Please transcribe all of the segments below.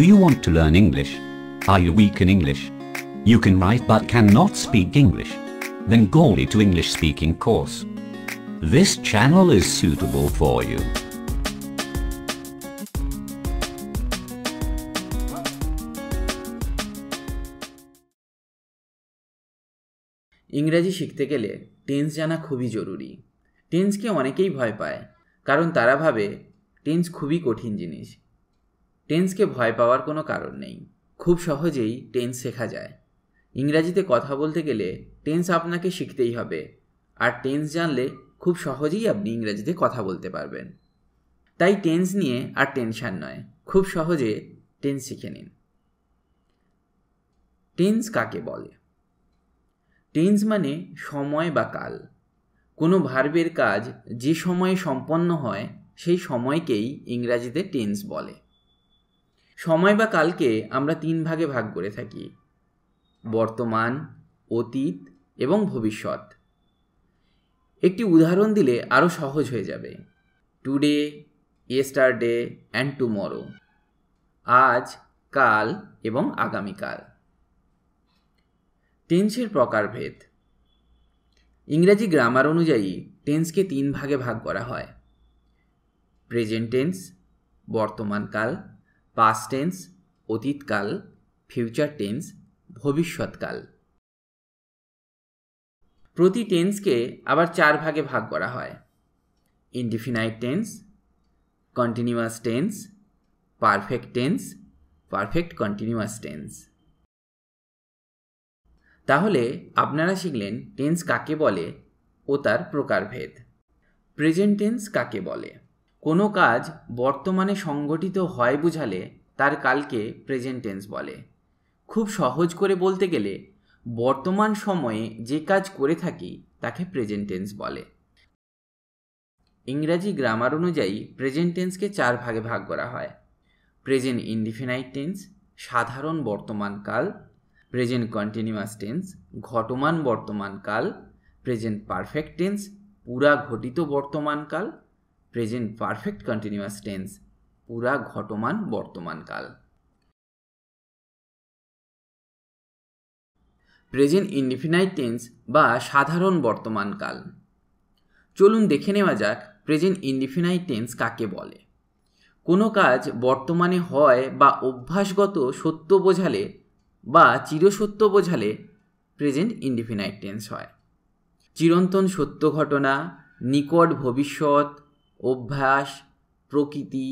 Do you want to learn English? Are you weak in English? You can write but cannot speak English? Then go to English speaking course. This channel is suitable for you. ইংরাজি শিখতে গেলে tense জানা খুবই জরুরি টেন্সকে অনেকেই ভয় পায় কারণ তারা ভাবে টেন্স খুবই কঠিন জিনিস টেন্সকে ভয় পাওয়ার কোনো কারণ নেই খুব সহজেই টেন্স শেখা যায় ইংরাজিতে কথা বলতে গেলে টেন্স আপনাকে শিখতেই হবে আর টেন্স জানলে খুব সহজেই আপনি ইংরাজিতে কথা বলতে পারবেন তাই টেন্স নিয়ে আর টেনশান নয় খুব সহজে টেন্স শিখে নিন টেন্স কাকে বলে টেন্স মানে সময় বা কাল কোনো ভার্বের কাজ যে সময়ে সম্পন্ন হয় সেই সময়কেই ইংরাজিতে টেন্স বলে সময় বা কালকে আমরা তিন ভাগে ভাগ করে থাকি বর্তমান অতীত এবং ভবিষ্যৎ একটি উদাহরণ দিলে আরও সহজ হয়ে যাবে টুডে ডে অ্যান্ড টুমরো আজ কাল এবং আগামীকাল টেন্সের প্রকারভেদ ইংরাজি গ্রামার অনুযায়ী টেন্সকে তিন ভাগে ভাগ করা হয় প্রেজেন্ট টেন্স বর্তমানকাল পাস্ট টেন্স অতীতকাল ফিউচার টেন্স ভবিষ্যৎকাল প্রতি টেন্সকে আবার চার ভাগে ভাগ করা হয় indefinite tense continuous tense perfect tense perfect continuous tense তাহলে আপনারা শিখলেন টেন্স কাকে বলে ও তার প্রকারভেদ প্রেজেন্ট টেন্স কাকে বলে কোনো কাজ বর্তমানে সংঘটিত হয় বুঝালে তার কালকে প্রেজেন্টেন্স বলে খুব সহজ করে বলতে গেলে বর্তমান সময়ে যে কাজ করে থাকি তাকে প্রেজেন্টেন্স বলে ইংরাজি গ্রামার অনুযায়ী প্রেজেন্টেন্সকে চার ভাগে ভাগ করা হয় প্রেজেন্ট ইনডিফিনাইট টেন্স সাধারণ বর্তমানকাল প্রেজেন্ট কন্টিনিউয়াস টেন্স ঘটমান বর্তমানকাল প্রেজেন্ট পারফেক্ট টেন্স পুরা ঘটিত বর্তমানকাল প্রেজেন্ট পারফেক্ট কন্টিনিউয়াস টেন্স পুরা ঘটমান বর্তমানকাল প্রেজেন্ট ইনডিফিনাইট টেন্স বা সাধারণ বর্তমানকাল চলুন দেখে নেওয়া যাক প্রেজেন্ট ইনডিফিনাইট টেন্স কাকে বলে কোনো কাজ বর্তমানে হয় বা অভ্যাসগত সত্য বোঝালে বা চিরসত্য বোঝালে প্রেজেন্ট ইনডিফিনাইট টেন্স হয় চিরন্তন সত্য ঘটনা নিকট ভবিষ্যৎ অভ্যাস প্রকৃতি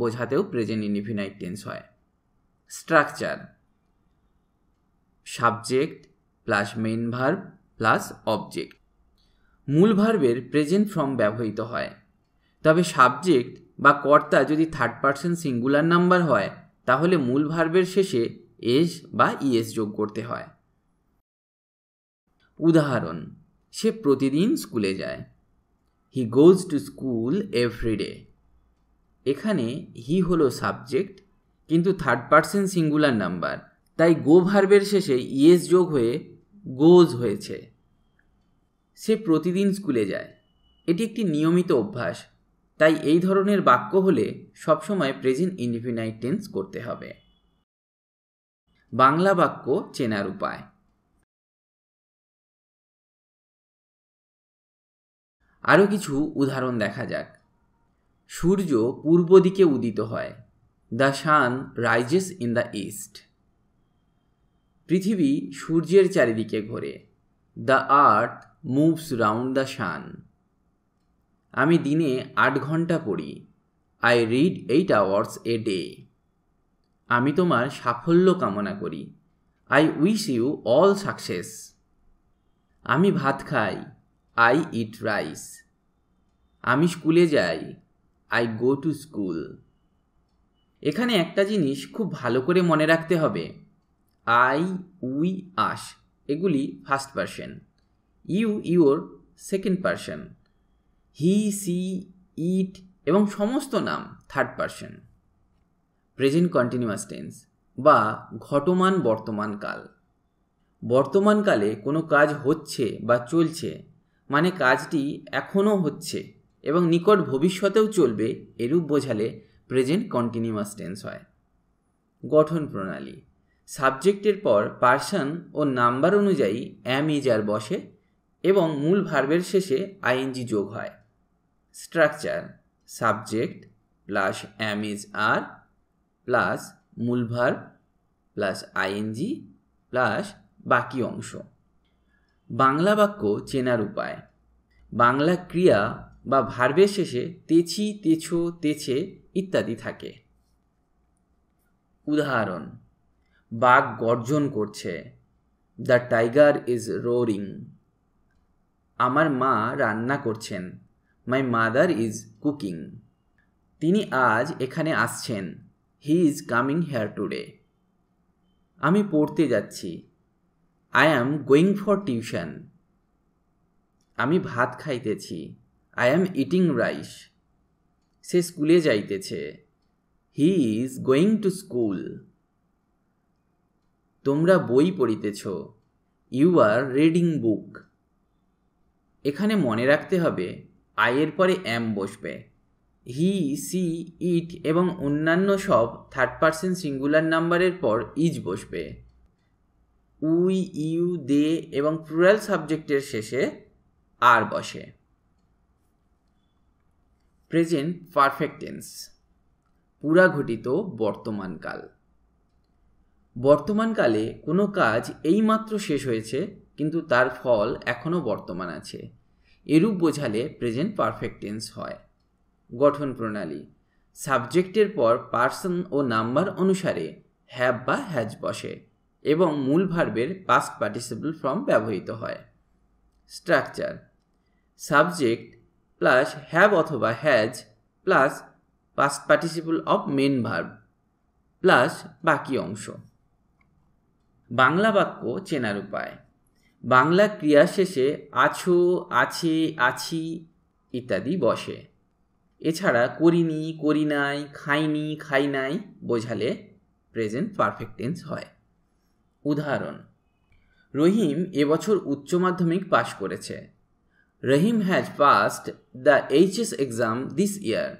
বোঝাতেও প্রেজেন্ট ইনডিফিনাইট টেন্স হয় structure subject plus main verb plus object মূল ভার্বের প্রেজেন্ট ফর্ম ব্যবহৃত হয় তবে সাবজেক্ট বা কর্তা যদি থার্ড পার্সন সিঙ্গুলার নাম্বার হয় তাহলে মূল ভার্বের শেষে এস বা ইএস যোগ করতে হয় উদাহরণ সে প্রতিদিন স্কুলে যায় he goes to school everyday এখানে হি হলো সাবজেক্ট কিন্তু থার্ড পার্সেন সিঙ্গুলার নাম্বার তাই গো ভার্বের শেষে ইয়েস যোগ হয়ে গোজ হয়েছে সে প্রতিদিন স্কুলে যায় এটি একটি নিয়মিত অভ্যাস তাই এই ধরনের বাক্য হলে সবসময় প্রেজেন্ট ইনডিফিনাইট টেন্স করতে হবে বাংলা বাক্য চেনার উপায় আরও কিছু উদাহরণ দেখা যাক সূর্য পূর্ব দিকে উদিত হয় the sun rises in the east পৃথিবী সূর্যের চারিদিকে ঘোরে the earth moves round the sun আমি দিনে আট ঘন্টা পড়ি I read eight hours a day আমি তোমার সাফল্য কামনা করি I wish you all success আমি ভাত খাই আই ইট রাইস আমি স্কুলে যাই আই গো টু স্কুল এখানে একটা জিনিস খুব ভালো করে মনে রাখতে হবে আই উই আস এগুলি first person you your second person he she it এবং সমস্ত নাম third person present continuous tense বা ঘটমান বর্তমানকাল বর্তমানকালে কোনো কাজ হচ্ছে বা চলছে মানে কাজটি এখনও হচ্ছে এবং নিকট ভবিষ্যতেও চলবে এরূপ বোঝালে প্রেজেন্ট কন্টিনিউয়াস টেন্স হয় গঠন প্রণালী সাবজেক্টের পর পার্সন ও নাম্বার অনুযায়ী অ্যাম আর বসে এবং মূল ভার্বের শেষে আইএনজি যোগ হয় structure subject plus am is are plus মূল ভার্ব প্লাস আইএনজি প্লাস বাকি অংশ বাংলা বাক্য চেনার উপায় বাংলা ক্রিয়া বা ভার্বের শেষে তেছি তেছো তেছে ইত্যাদি থাকে উদাহরণ বাঘ গর্জন করছে দ্য টাইগার ইজ রোরিং আমার মা রান্না করছেন মাই মাদার ইজ কুকিং তিনি আজ এখানে আসছেন he is coming here today আমি পড়তে যাচ্ছি I am going for tuition আমি ভাত খাইতেছি আই অ্যাম ইটিং রাইস সে স্কুলে যাইতেছে he is going to school তোমরা বই পড়িতেছ ইউ আর রিডিং বুক এখানে মনে রাখতে হবে আয়ের পরে অ্যাম বসবে হি সি ইট এবং অন্যান্য সব থার্ড পার্সেন্ট সিঙ্গুলার নাম্বারের পর ইজ বসবে উই ইউ দে এবং প্লুরাল সাবজেক্টের শেষে আর বসে প্রেজেন্ট পারফেক্ট টেন্স পুরা ঘটিত বর্তমানকাল বর্তমানকালে কোনো কাজ এইমাত্র শেষ হয়েছে কিন্তু তার ফল এখনও বর্তমান আছে এরূপ বোঝালে প্রেজেন্ট পারফেক্ট টেন্স হয় গঠন প্রণালী সাবজেক্টের পর পার্সন ও নাম্বার অনুসারে হ্যাব বা হ্যাজ বসে এবং মূল ভার্বের পাস্ট পার্টিসিপল ফর্ম ব্যবহৃত হয় স্ট্রাকচার সাবজেক্ট প্লাস হ্যাভ অথবা has plus past participle of main verb plus বাকি অংশ বাংলা বাক্য চেনার উপায় বাংলা ক্রিয়া শেষে আছো আছে আছি ইত্যাদি বসে এছাড়া করিনি করি নাই খাইনি খাই নাই বোঝালে প্রেজেন্ট পারফেক্টেন্স হয় উদাহরণ রহিম এবছর উচ্চ মাধ্যমিক পাশ করেছে Rahim has passed the HS exam this year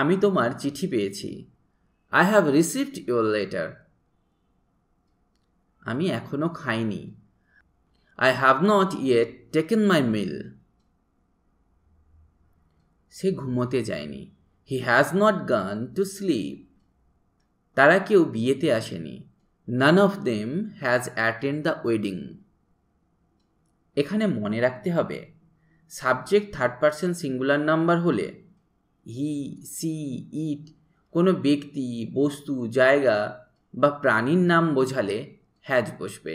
আমি তোমার চিঠি পেয়েছি I have received your letter আমি এখনও খাইনি I have not yet taken my meal সে ঘুমোতে যায়নি he has not gone to sleep তারা কেউ বিয়েতে আসেনি none of them has attend the wedding এখানে মনে রাখতে হবে subject third person singular number হলে হি সি ইট কোনো ব্যক্তি বস্তু জায়গা বা প্রাণীর নাম বোঝালে হ্যাজ বসবে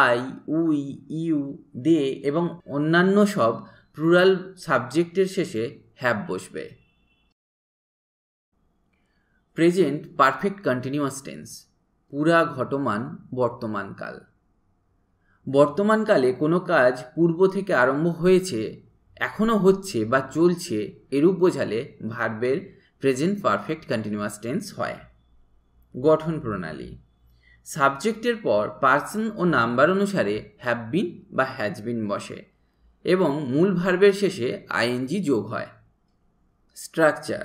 আই উই ইউ দে এবং অন্যান্য সব প্লুরাল সাবজেক্টের শেষে হ্যাব বসবে প্রেজেন্ট পারফেক্ট কন্টিনিউয়াস টেন্স পুরা ঘটমান বর্তমানকাল বর্তমানকালে কোনো কাজ পূর্ব থেকে আরম্ভ হয়েছে এখনও হচ্ছে বা চলছে এরূপ বোঝালে ভার্বের প্রেজেন্ট পারফেক্ট কন্টিনিউয়াস টেন্স হয় গঠন প্রণালী সাবজেক্টের পর পার্সন ও নাম্বার অনুসারে হ্যাভ বিন বা হ্যাজ বিন বসে এবং মূল ভার্বের শেষে আইএনজি যোগ হয় structure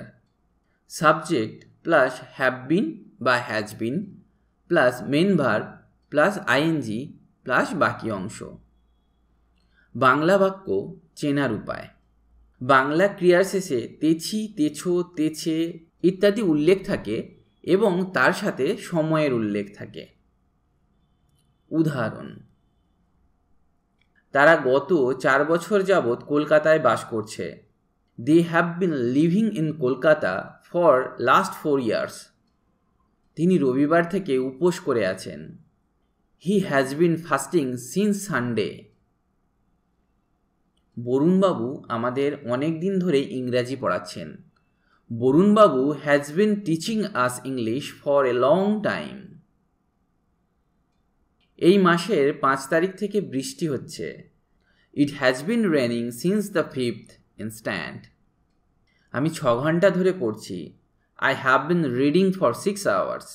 subject plus have been বা has been plus main verb plus ING plus বাকি অংশ বাংলা বাক্য চেনার উপায় বাংলা ক্রিয়ার শেষে তেছি তেছো তেছে ইত্যাদি উল্লেখ থাকে এবং তার সাথে সময়ের উল্লেখ থাকে উদাহরণ তারা গত চার বছর যাবৎ কলকাতায় বাস করছে they have been living in Kolkata for last four years তিনি রবিবার থেকে উপোস করে আছেন he has been fasting since Sunday Barunbabu আমাদের অনেক দিন ধরে ইংরাজি পড়াচ্ছেন Barunbabu has been teaching us English for a long time এই মাসের পাঁচ তারিখ থেকে বৃষ্টি হচ্ছে it has been raining since the fifth instant আমি ছ ঘন্টা ধরে পড়ছি I have been reading for six hours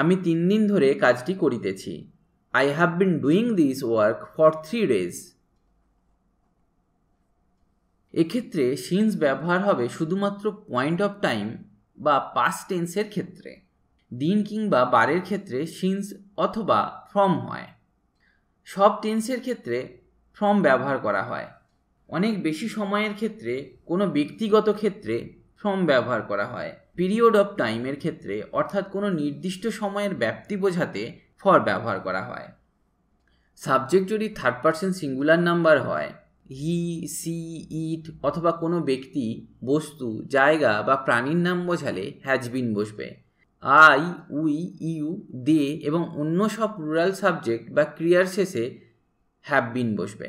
আমি তিন দিন ধরে কাজটি করিতেছি I have been doing this work for three days এক্ষেত্রে সিন্স ব্যবহার হবে শুধুমাত্র পয়েন্ট অফ টাইম বা পাস্ট টেন্সের ক্ষেত্রে দিন কিংবা বারের ক্ষেত্রে সিন্স অথবা ফ্রম হয় সব টেন্সের ক্ষেত্রে ফ্রম ব্যবহার করা হয় অনেক বেশি সময়ের ক্ষেত্রে কোনো ব্যক্তিগত ক্ষেত্রে শ্রম ব্যবহার করা হয় পিরিয়ড অফ টাইমের ক্ষেত্রে অর্থাৎ কোনো নির্দিষ্ট সময়ের ব্যাপ্তি বোঝাতে ফর ব্যবহার করা হয় সাবজেক্ট যদি থার্ড পার্সন সিঙ্গুলার নাম্বার হয় হি সি ইট অথবা কোনো ব্যক্তি বস্তু জায়গা বা প্রাণীর নাম বোঝালে হ্যাজবিন বসবে আই উই ইউ দে এবং অন্য সব রুরাল সাবজেক্ট বা ক্রিয়ার শেষে হ্যাভ বিন বসবে